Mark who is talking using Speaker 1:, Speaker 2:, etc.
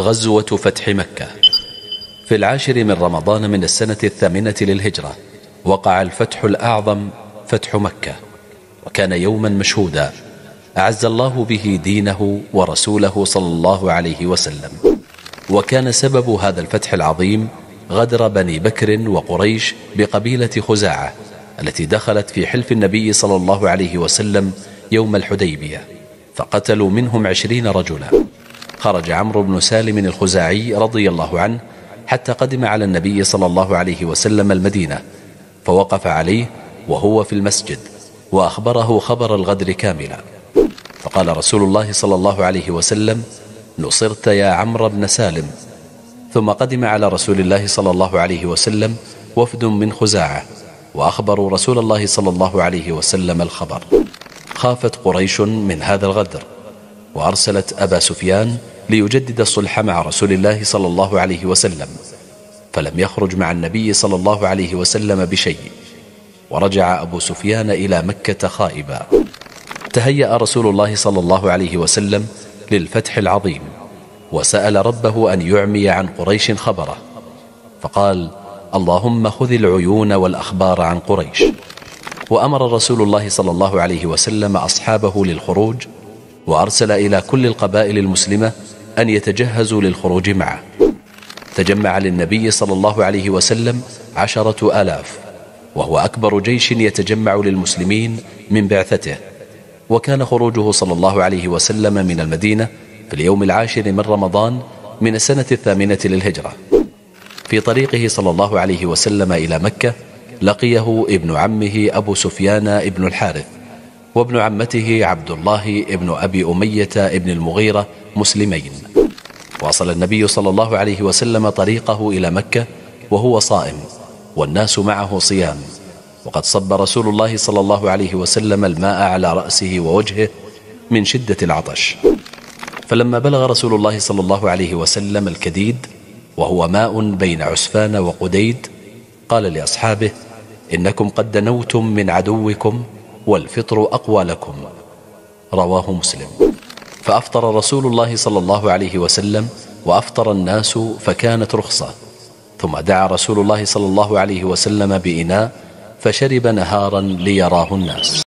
Speaker 1: غزوة فتح مكة في العاشر من رمضان من السنة الثامنة للهجرة وقع الفتح الأعظم فتح مكة وكان يوما مشهودا أعز الله به دينه ورسوله صلى الله عليه وسلم وكان سبب هذا الفتح العظيم غدر بني بكر وقريش بقبيلة خزاعة التي دخلت في حلف النبي صلى الله عليه وسلم يوم الحديبية فقتلوا منهم عشرين رجلا خرج عمرو بن سالم الخزاعي رضي الله عنه حتى قدم على النبي صلى الله عليه وسلم المدينة فوقف عليه وهو في المسجد وأخبره خبر الغدر كاملا فقال رسول الله صلى الله عليه وسلم نصرت يا عمرو بن سالم ثم قدم على رسول الله صلى الله عليه وسلم وفد من خزاعة وأخبروا رسول الله صلى الله عليه وسلم الخبر خافت قريش من هذا الغدر وأرسلت أبا سفيان ليجدد الصلح مع رسول الله صلى الله عليه وسلم فلم يخرج مع النبي صلى الله عليه وسلم بشيء ورجع أبو سفيان إلى مكة خائبا تهيأ رسول الله صلى الله عليه وسلم للفتح العظيم وسأل ربه أن يعمي عن قريش خبره فقال اللهم خذ العيون والأخبار عن قريش وأمر رسول الله صلى الله عليه وسلم أصحابه للخروج وأرسل إلى كل القبائل المسلمة أن يتجهزوا للخروج معه تجمع للنبي صلى الله عليه وسلم عشرة آلاف وهو أكبر جيش يتجمع للمسلمين من بعثته وكان خروجه صلى الله عليه وسلم من المدينة في اليوم العاشر من رمضان من السنة الثامنة للهجرة في طريقه صلى الله عليه وسلم إلى مكة لقيه ابن عمه أبو سفيان ابن الحارث وابن عمته عبد الله ابن أبي أمية ابن المغيرة مسلمين واصل النبي صلى الله عليه وسلم طريقه إلى مكة وهو صائم والناس معه صيام وقد صب رسول الله صلى الله عليه وسلم الماء على رأسه ووجهه من شدة العطش فلما بلغ رسول الله صلى الله عليه وسلم الكديد وهو ماء بين عسفان وقديد قال لأصحابه إنكم قد دنوتم من عدوكم والفطر أقوى لكم رواه مسلم فأفطر رسول الله صلى الله عليه وسلم وأفطر الناس فكانت رخصة ثم دعا رسول الله صلى الله عليه وسلم بإناء فشرب نهارا ليراه الناس